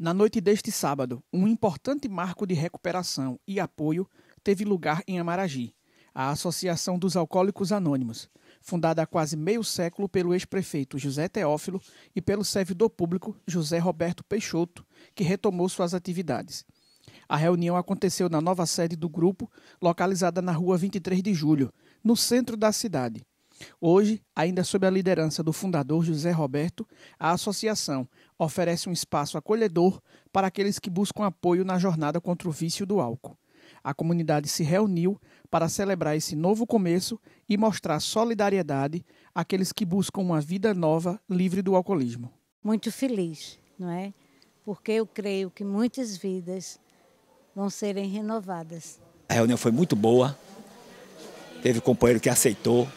Na noite deste sábado, um importante marco de recuperação e apoio teve lugar em Amaragi, a Associação dos Alcoólicos Anônimos, fundada há quase meio século pelo ex-prefeito José Teófilo e pelo servidor público José Roberto Peixoto, que retomou suas atividades. A reunião aconteceu na nova sede do grupo, localizada na rua 23 de Julho, no centro da cidade, Hoje, ainda sob a liderança do fundador José Roberto, a associação oferece um espaço acolhedor para aqueles que buscam apoio na jornada contra o vício do álcool. A comunidade se reuniu para celebrar esse novo começo e mostrar solidariedade àqueles que buscam uma vida nova livre do alcoolismo. Muito feliz, não é? Porque eu creio que muitas vidas vão serem renovadas. A reunião foi muito boa. Teve companheiro que aceitou,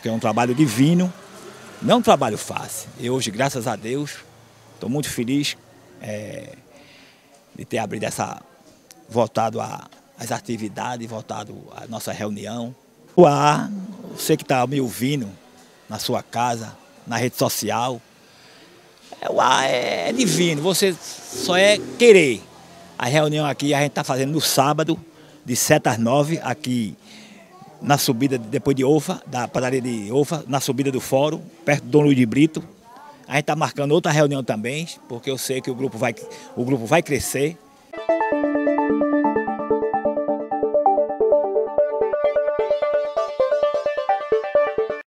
porque é um trabalho divino, não é um trabalho fácil. E hoje, graças a Deus, estou muito feliz é, de ter abrido essa, voltado às atividades, voltado à nossa reunião. O ar, você que está me ouvindo na sua casa, na rede social, é, o ar é, é divino, você só é querer. A reunião aqui a gente está fazendo no sábado, de 7 às 9, aqui na subida depois de Ofa, da padaria de Ofa, na subida do fórum, perto do Dom Luiz de Brito. A gente está marcando outra reunião também, porque eu sei que o grupo vai, o grupo vai crescer.